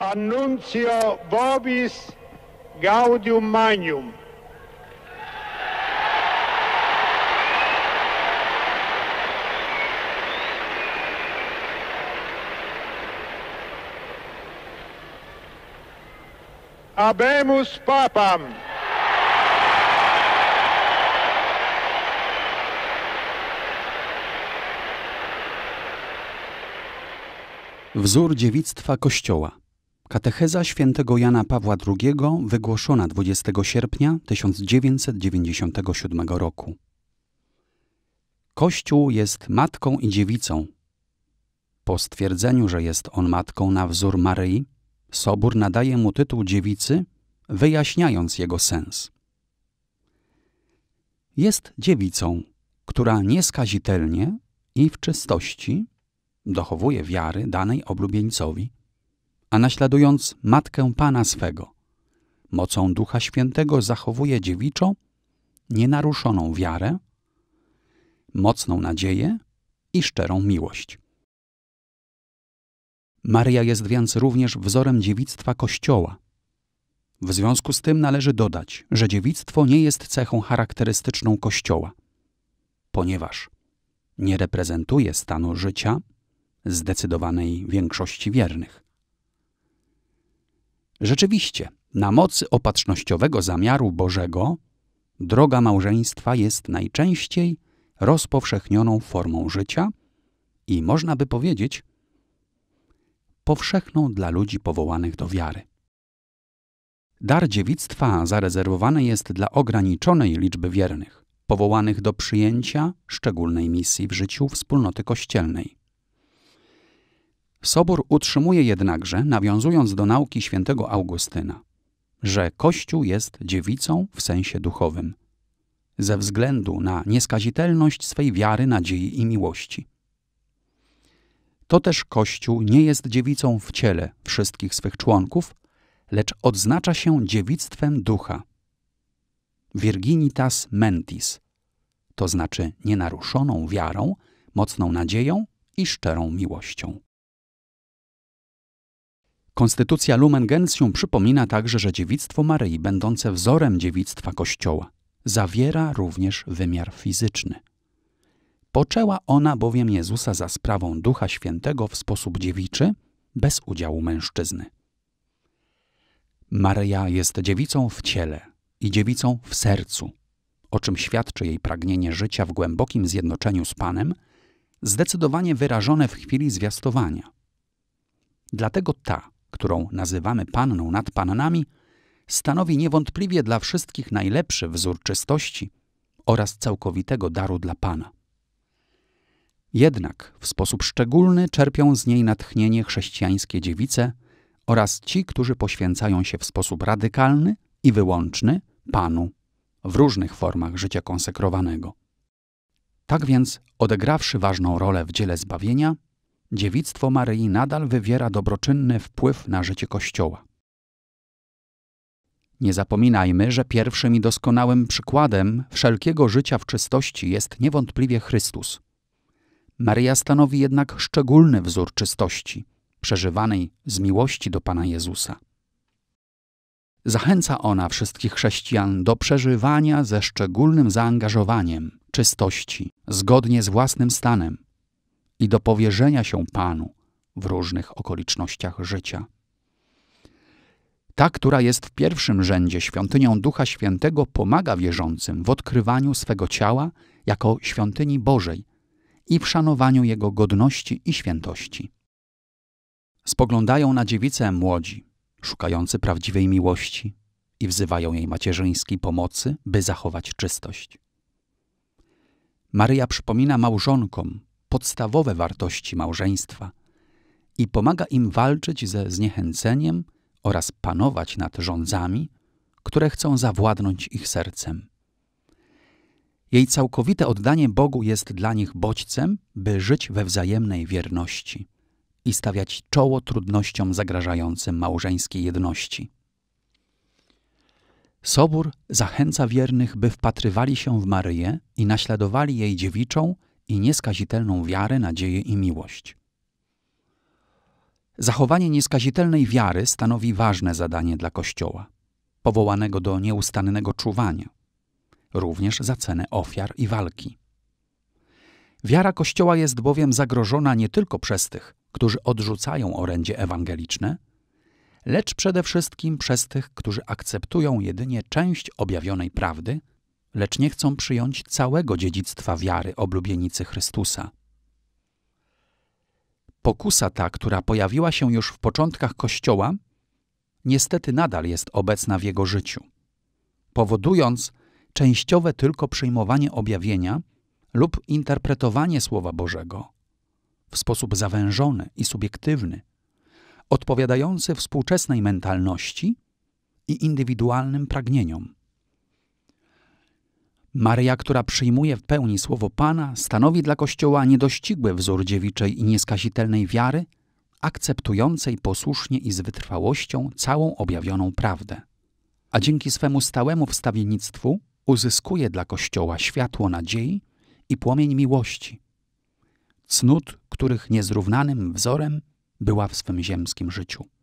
Annuncio Vobis Gaudium Magnum. Abemus Papam. Wzór dziewictwa Kościoła. Katecheza świętego Jana Pawła II wygłoszona 20 sierpnia 1997 roku. Kościół jest matką i dziewicą. Po stwierdzeniu, że jest on matką na wzór Maryi, Sobór nadaje mu tytuł dziewicy, wyjaśniając jego sens. Jest dziewicą, która nieskazitelnie i w czystości dochowuje wiary danej oblubieńcowi – a naśladując matkę Pana swego, mocą Ducha Świętego zachowuje dziewiczą, nienaruszoną wiarę, mocną nadzieję i szczerą miłość. Maria jest więc również wzorem dziewictwa Kościoła. W związku z tym należy dodać, że dziewictwo nie jest cechą charakterystyczną Kościoła, ponieważ nie reprezentuje stanu życia zdecydowanej większości wiernych. Rzeczywiście, na mocy opatrznościowego zamiaru Bożego, droga małżeństwa jest najczęściej rozpowszechnioną formą życia i można by powiedzieć powszechną dla ludzi powołanych do wiary. Dar dziewictwa zarezerwowany jest dla ograniczonej liczby wiernych, powołanych do przyjęcia szczególnej misji w życiu wspólnoty kościelnej. Sobór utrzymuje jednakże, nawiązując do nauki świętego Augustyna, że Kościół jest dziewicą w sensie duchowym, ze względu na nieskazitelność swej wiary, nadziei i miłości. To też Kościół nie jest dziewicą w ciele wszystkich swych członków, lecz odznacza się dziewictwem ducha. Virginitas mentis, to znaczy nienaruszoną wiarą, mocną nadzieją i szczerą miłością. Konstytucja Lumen Gentium przypomina także, że dziewictwo Maryi, będące wzorem dziewictwa Kościoła, zawiera również wymiar fizyczny. Poczęła ona bowiem Jezusa za sprawą Ducha Świętego w sposób dziewiczy, bez udziału mężczyzny. Maryja jest dziewicą w ciele i dziewicą w sercu, o czym świadczy jej pragnienie życia w głębokim zjednoczeniu z Panem, zdecydowanie wyrażone w chwili zwiastowania. Dlatego ta, którą nazywamy panną nad pannami, stanowi niewątpliwie dla wszystkich najlepszy wzór czystości oraz całkowitego daru dla Pana. Jednak w sposób szczególny czerpią z niej natchnienie chrześcijańskie dziewice oraz ci, którzy poświęcają się w sposób radykalny i wyłączny Panu w różnych formach życia konsekrowanego. Tak więc, odegrawszy ważną rolę w dziele zbawienia, dziewictwo Maryi nadal wywiera dobroczynny wpływ na życie Kościoła. Nie zapominajmy, że pierwszym i doskonałym przykładem wszelkiego życia w czystości jest niewątpliwie Chrystus. Maryja stanowi jednak szczególny wzór czystości, przeżywanej z miłości do Pana Jezusa. Zachęca ona wszystkich chrześcijan do przeżywania ze szczególnym zaangażowaniem czystości, zgodnie z własnym stanem, i do powierzenia się Panu w różnych okolicznościach życia. Ta, która jest w pierwszym rzędzie świątynią Ducha Świętego, pomaga wierzącym w odkrywaniu swego ciała jako świątyni Bożej i w szanowaniu jego godności i świętości. Spoglądają na dziewicę młodzi, szukający prawdziwej miłości i wzywają jej macierzyńskiej pomocy, by zachować czystość. Maryja przypomina małżonkom, podstawowe wartości małżeństwa i pomaga im walczyć ze zniechęceniem oraz panować nad rządzami, które chcą zawładnąć ich sercem. Jej całkowite oddanie Bogu jest dla nich bodźcem, by żyć we wzajemnej wierności i stawiać czoło trudnościom zagrażającym małżeńskiej jedności. Sobór zachęca wiernych, by wpatrywali się w Maryję i naśladowali jej dziewiczą i nieskazitelną wiarę, nadzieję i miłość. Zachowanie nieskazitelnej wiary stanowi ważne zadanie dla Kościoła, powołanego do nieustannego czuwania, również za cenę ofiar i walki. Wiara Kościoła jest bowiem zagrożona nie tylko przez tych, którzy odrzucają orędzie ewangeliczne, lecz przede wszystkim przez tych, którzy akceptują jedynie część objawionej prawdy lecz nie chcą przyjąć całego dziedzictwa wiary oblubienicy Chrystusa. Pokusa ta, która pojawiła się już w początkach Kościoła, niestety nadal jest obecna w jego życiu, powodując częściowe tylko przyjmowanie objawienia lub interpretowanie Słowa Bożego w sposób zawężony i subiektywny, odpowiadający współczesnej mentalności i indywidualnym pragnieniom. Maryja, która przyjmuje w pełni słowo Pana, stanowi dla Kościoła niedościgły wzór dziewiczej i nieskazitelnej wiary, akceptującej posłusznie i z wytrwałością całą objawioną prawdę. A dzięki swemu stałemu wstawiennictwu uzyskuje dla Kościoła światło nadziei i płomień miłości. Cnót, których niezrównanym wzorem była w swym ziemskim życiu.